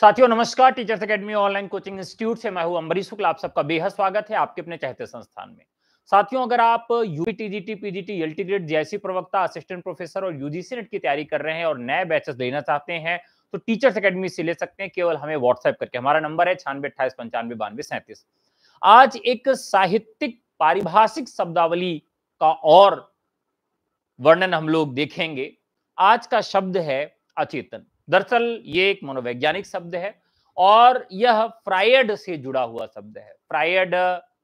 साथियों नमस्कार Teachers Academy online coaching institute से मैं हूं अम्बरीश शुक्ल आप सबका बेहद स्वागत है आपके अपने चाहते संस्थान में साथियों अगर आप UP TGT PGT L T जैसी प्रवक्ता असिस्टेंट प्रोफेसर और यूजीसी नेट की तैयारी कर रहे हैं और नए बैचेस लेना चाहते हैं तो टीचर्स अकेडमी से ले सकते हैं केवल हमें व्हाट्सएप करके हमारा नंबर है छानबे अट्ठाईस पंचानवे बानवे सैंतीस आज एक साहित्यिक पारिभाषिक शब्दावली का और वर्णन हम लोग देखेंगे आज का शब्द है अचेतन दरअसल ये एक मनोवैज्ञानिक शब्द है और यह फ्रायड से जुड़ा हुआ शब्द है फ्रायड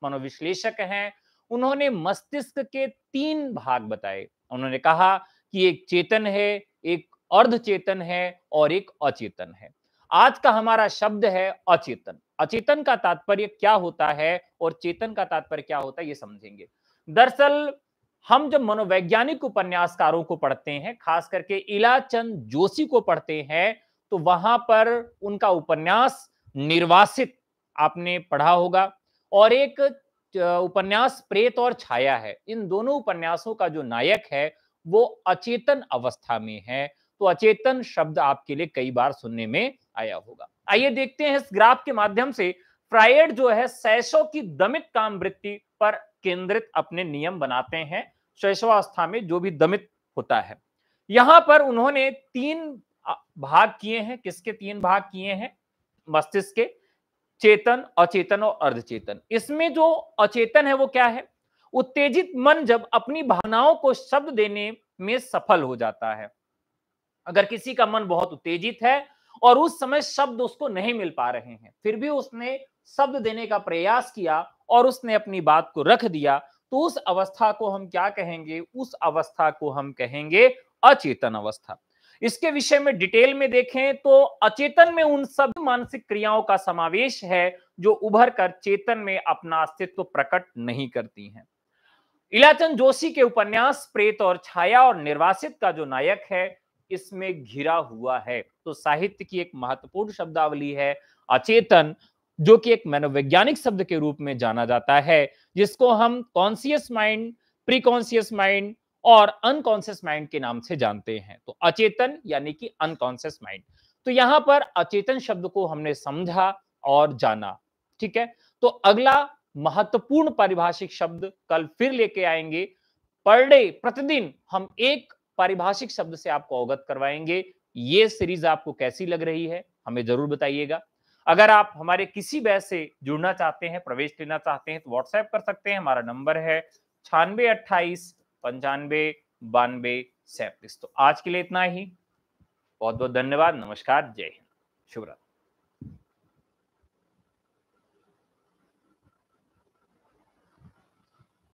मनोविश्लेषक हैं उन्होंने मस्तिष्क के तीन भाग बताए उन्होंने कहा कि एक चेतन है एक अर्ध चेतन है और एक अचेतन है आज का हमारा शब्द है अचेतन अचेतन का तात्पर्य क्या होता है और चेतन का तात्पर्य क्या होता है ये समझेंगे दरअसल हम जब मनोवैज्ञानिक उपन्यासकारों को पढ़ते हैं खास करके इलाचंद जोशी को पढ़ते हैं तो वहां पर उनका उपन्यास निर्वासित आपने पढ़ा होगा और एक उपन्यास प्रेत और छाया है इन दोनों उपन्यासों का जो नायक है वो अचेतन अवस्था में है तो अचेतन शब्द आपके लिए कई बार सुनने में आया होगा आइए देखते हैं इस ग्राफ के माध्यम से प्रायड जो है सैशो की दमित काम वृत्ति पर केंद्रित अपने नियम बनाते हैं शैशवावस्था में जो भी दमित होता है यहां पर उन्होंने तीन भाग किए हैं किसके तीन भाग किए हैं मस्तिष्क के चेतन अचेतन और अर्धचेतन इसमें जो अचेतन है वो क्या है उत्तेजित मन जब अपनी भावनाओं को शब्द देने में सफल हो जाता है अगर किसी का मन बहुत उत्तेजित है और उस समय शब्द उसको नहीं मिल पा रहे हैं फिर भी उसने शब्द देने का प्रयास किया और उसने अपनी बात को रख दिया तो उस अवस्था को हम क्या कहेंगे उस अवस्था को हम कहेंगे अचेतन अवस्था इसके विषय में डिटेल में देखें तो अचेतन में उन सब मानसिक क्रियाओं का समावेश है जो उभर कर चेतन में अपना अस्तित्व प्रकट नहीं करती हैं इलाचंद जोशी के उपन्यास प्रेत और छाया और निर्वासित का जो नायक है इसमें घिरा हुआ है तो साहित्य की एक महत्वपूर्ण शब्दावली है अचेतन जो कि एक मनोवैज्ञानिक शब्द के रूप में जाना जाता है जिसको हम कॉन्सियस माइंड प्रीकॉन्सियस माइंड और अनकॉन्सियस माइंड के नाम से जानते हैं तो अचेतन यानी कि अनकॉन्सियस माइंड तो यहां पर अचेतन शब्द को हमने समझा और जाना ठीक है तो अगला महत्वपूर्ण पारिभाषिक शब्द कल फिर लेके आएंगे पर डे प्रतिदिन हम एक पारिभाषिक शब्द से आपको अवगत करवाएंगे ये सीरीज आपको कैसी लग रही है हमें जरूर बताइएगा अगर आप हमारे किसी बैच से जुड़ना चाहते हैं प्रवेश लेना चाहते हैं तो व्हाट्सएप कर सकते हैं हमारा नंबर है छानबे अट्ठाईस पंचानबे बानबे सैंतीस तो आज के लिए इतना ही बहुत बहुत धन्यवाद नमस्कार जय हिंद शुभरात्रि